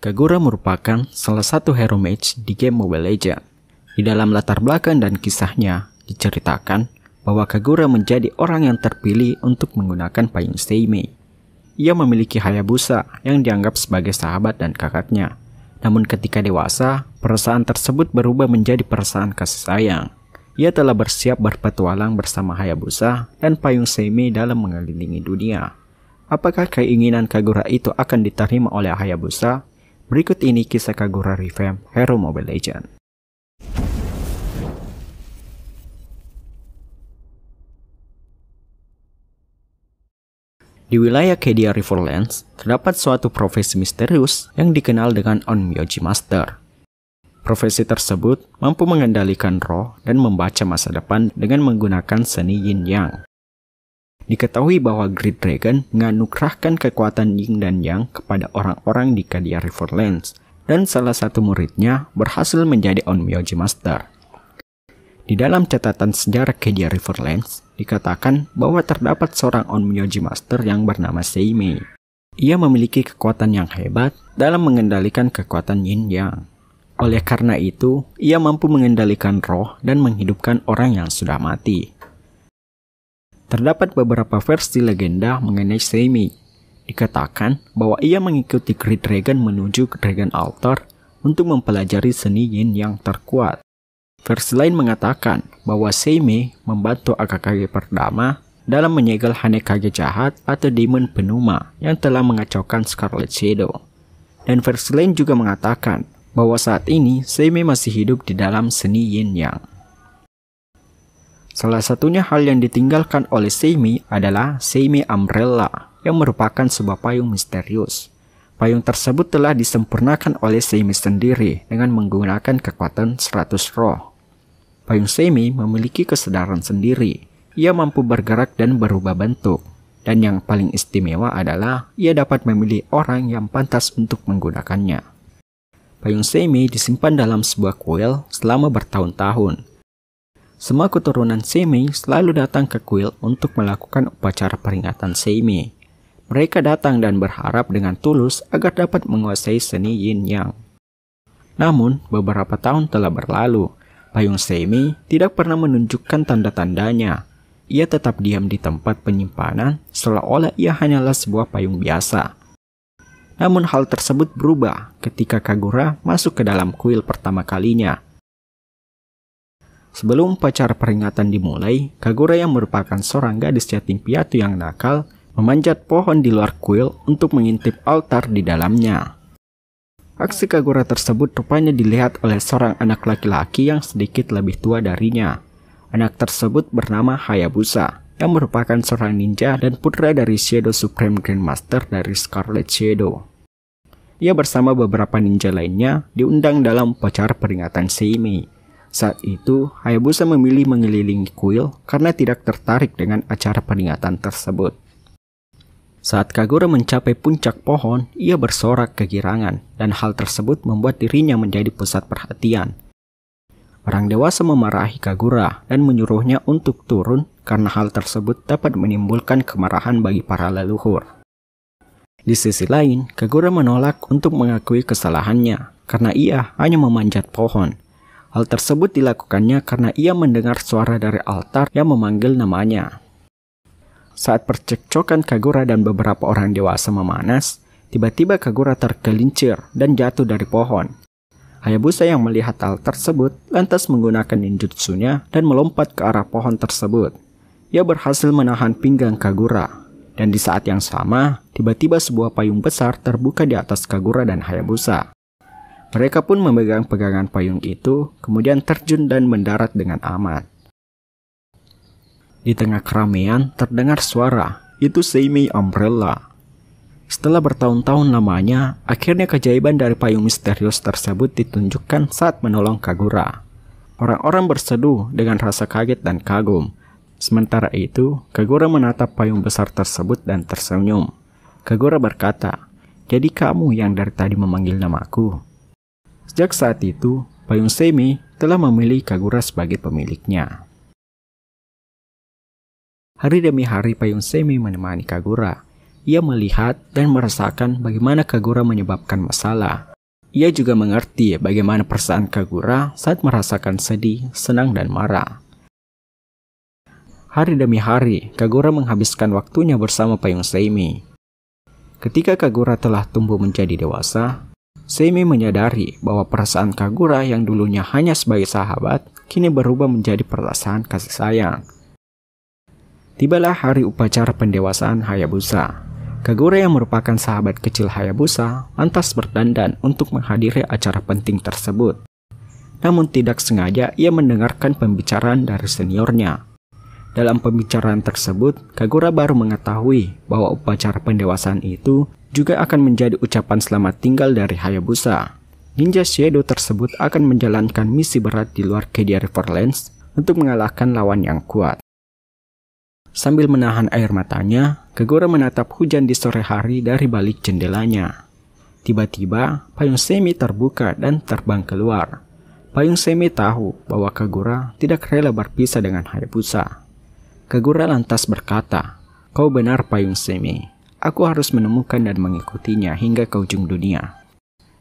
Kagura merupakan salah satu hero mage di game Mobile Legends. Di dalam latar belakang dan kisahnya, diceritakan bahwa Kagura menjadi orang yang terpilih untuk menggunakan payung Seimei. Ia memiliki Hayabusa yang dianggap sebagai sahabat dan kakaknya. Namun ketika dewasa, perasaan tersebut berubah menjadi perasaan kasih sayang. Ia telah bersiap berpetualang bersama Hayabusa dan payung Seimei dalam mengelilingi dunia. Apakah keinginan Kagura itu akan diterima oleh Hayabusa Berikut ini kisah Kagura revamp Hero Mobile Legend. Di wilayah Kedia Riverlands, terdapat suatu profesi misterius yang dikenal dengan Onmyoji Master. Profesi tersebut mampu mengendalikan roh dan membaca masa depan dengan menggunakan seni yin yang. Diketahui bahwa Great Dragon menganugerahkan kekuatan Ying dan Yang kepada orang-orang di Kadia Riverlands, dan salah satu muridnya berhasil menjadi Onmyoji Master. Di dalam catatan sejarah Kadia Riverlands, dikatakan bahwa terdapat seorang Onmyoji Master yang bernama Seimei. Ia memiliki kekuatan yang hebat dalam mengendalikan kekuatan yin yang. Oleh karena itu, ia mampu mengendalikan roh dan menghidupkan orang yang sudah mati. Terdapat beberapa versi legenda mengenai Semi. Dikatakan bahwa ia mengikuti Great Dragon menuju ke Dragon Altar untuk mempelajari seni yin yang terkuat. Versi lain mengatakan bahwa Seimi membantu Akakage pertama dalam menyegel Hanekage jahat atau Demon Penuma yang telah mengacaukan Scarlet Shadow. Dan versi lain juga mengatakan bahwa saat ini Seimi masih hidup di dalam seni yin yang. Salah satunya hal yang ditinggalkan oleh Seimi adalah Seimi Umbrella yang merupakan sebuah payung misterius. Payung tersebut telah disempurnakan oleh Seimi sendiri dengan menggunakan kekuatan 100 roh. Payung Seimi memiliki kesadaran sendiri. Ia mampu bergerak dan berubah bentuk. Dan yang paling istimewa adalah ia dapat memilih orang yang pantas untuk menggunakannya. Payung Seimi disimpan dalam sebuah kuil selama bertahun-tahun semua keturunan Seimei selalu datang ke kuil untuk melakukan upacara peringatan Seimei. Mereka datang dan berharap dengan tulus agar dapat menguasai seni yin yang. Namun, beberapa tahun telah berlalu. Payung Seimei tidak pernah menunjukkan tanda-tandanya. Ia tetap diam di tempat penyimpanan seolah-olah ia hanyalah sebuah payung biasa. Namun hal tersebut berubah ketika Kagura masuk ke dalam kuil pertama kalinya. Sebelum pacar peringatan dimulai, Kagura yang merupakan seorang gadis yatim piatu yang nakal memanjat pohon di luar kuil untuk mengintip altar di dalamnya. Aksi Kagura tersebut rupanya dilihat oleh seorang anak laki-laki yang sedikit lebih tua darinya. Anak tersebut bernama Hayabusa, yang merupakan seorang ninja dan putra dari Shadow Supreme Grandmaster dari Scarlet Shadow. Ia bersama beberapa ninja lainnya diundang dalam pacar peringatan Seimei, saat itu, Hayabusa memilih mengelilingi kuil karena tidak tertarik dengan acara peringatan tersebut. Saat Kagura mencapai puncak pohon, ia bersorak kegirangan, dan hal tersebut membuat dirinya menjadi pusat perhatian. Orang dewasa memarahi Kagura dan menyuruhnya untuk turun karena hal tersebut dapat menimbulkan kemarahan bagi para leluhur. Di sisi lain, Kagura menolak untuk mengakui kesalahannya karena ia hanya memanjat pohon, Hal tersebut dilakukannya karena ia mendengar suara dari altar yang memanggil namanya. Saat percekcokan Kagura dan beberapa orang dewasa memanas, tiba-tiba Kagura tergelincir dan jatuh dari pohon. Hayabusa yang melihat hal tersebut lantas menggunakan ninjutsunya dan melompat ke arah pohon tersebut. Ia berhasil menahan pinggang Kagura, dan di saat yang sama, tiba-tiba sebuah payung besar terbuka di atas Kagura dan Hayabusa. Mereka pun memegang pegangan payung itu, kemudian terjun dan mendarat dengan aman. Di tengah keramaian terdengar suara, itu Seimei Umbrella. Setelah bertahun-tahun lamanya, akhirnya keajaiban dari payung misterius tersebut ditunjukkan saat menolong Kagura. Orang-orang berseduh dengan rasa kaget dan kagum. Sementara itu, Kagura menatap payung besar tersebut dan tersenyum. Kagura berkata, "Jadi kamu yang dari tadi memanggil namaku?" Sejak saat itu, Payung Semi telah memilih Kagura sebagai pemiliknya. Hari demi hari Payung Semi menemani Kagura. Ia melihat dan merasakan bagaimana Kagura menyebabkan masalah. Ia juga mengerti bagaimana perasaan Kagura saat merasakan sedih, senang, dan marah. Hari demi hari, Kagura menghabiskan waktunya bersama Payung Seimi. Ketika Kagura telah tumbuh menjadi dewasa, Semi menyadari bahwa perasaan Kagura yang dulunya hanya sebagai sahabat, kini berubah menjadi perasaan kasih sayang. Tibalah hari upacara pendewasaan Hayabusa. Kagura yang merupakan sahabat kecil Hayabusa lantas berdandan untuk menghadiri acara penting tersebut. Namun tidak sengaja ia mendengarkan pembicaraan dari seniornya dalam pembicaraan tersebut, Kagura baru mengetahui bahwa upacara pendewasaan itu juga akan menjadi ucapan selamat tinggal dari Hayabusa. Ninja Shadow tersebut akan menjalankan misi berat di luar Kedia Riverlands untuk mengalahkan lawan yang kuat. Sambil menahan air matanya, Kagura menatap hujan di sore hari dari balik jendelanya. Tiba-tiba, payung Semi terbuka dan terbang keluar. Payung Semi tahu bahwa Kagura tidak rela berpisah dengan Hayabusa. Kagura lantas berkata, Kau benar Payung Semi. Aku harus menemukan dan mengikutinya hingga ke ujung dunia.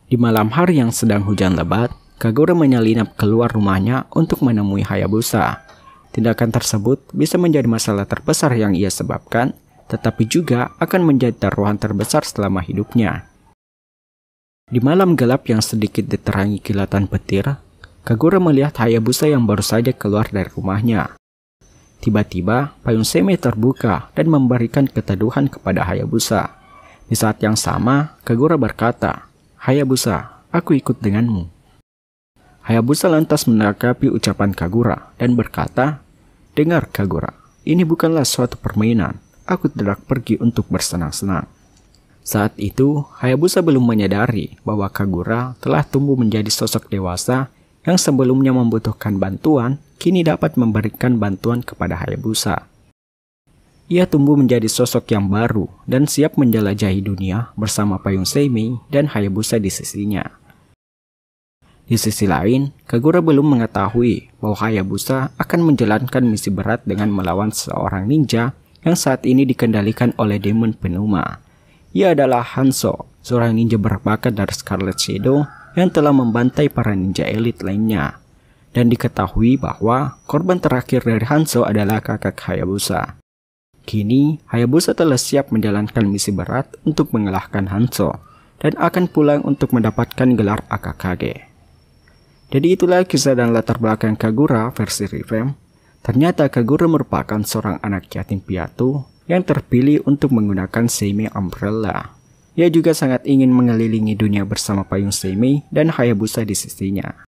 Di malam hari yang sedang hujan lebat, Kagura menyelinap keluar rumahnya untuk menemui Hayabusa. Tindakan tersebut bisa menjadi masalah terbesar yang ia sebabkan, tetapi juga akan menjadi taruhan terbesar selama hidupnya. Di malam gelap yang sedikit diterangi kilatan petir, Kagura melihat Hayabusa yang baru saja keluar dari rumahnya. Tiba-tiba, payung semi terbuka dan memberikan keteduhan kepada Hayabusa. Di saat yang sama, Kagura berkata, Hayabusa, aku ikut denganmu. Hayabusa lantas menanggapi ucapan Kagura dan berkata, Dengar Kagura, ini bukanlah suatu permainan. Aku tidak pergi untuk bersenang-senang. Saat itu, Hayabusa belum menyadari bahwa Kagura telah tumbuh menjadi sosok dewasa yang sebelumnya membutuhkan bantuan, kini dapat memberikan bantuan kepada Hayabusa. Ia tumbuh menjadi sosok yang baru dan siap menjelajahi dunia bersama payung Seimei dan Hayabusa di sisinya. Di sisi lain, Kagura belum mengetahui bahwa Hayabusa akan menjalankan misi berat dengan melawan seorang ninja yang saat ini dikendalikan oleh demon Penuma. Ia adalah Hanso, seorang ninja berbakat dari Scarlet Shadow yang telah membantai para ninja elit lainnya. Dan diketahui bahwa korban terakhir dari Hanzo adalah kakak Hayabusa. Kini, Hayabusa telah siap menjalankan misi berat untuk mengalahkan Hanzo dan akan pulang untuk mendapatkan gelar Akakage. Jadi itulah kisah dan latar belakang Kagura versi revamp. Ternyata Kagura merupakan seorang anak yatim piatu yang terpilih untuk menggunakan semi Umbrella. Ia juga sangat ingin mengelilingi dunia bersama payung Seimei dan Hayabusa di sisinya.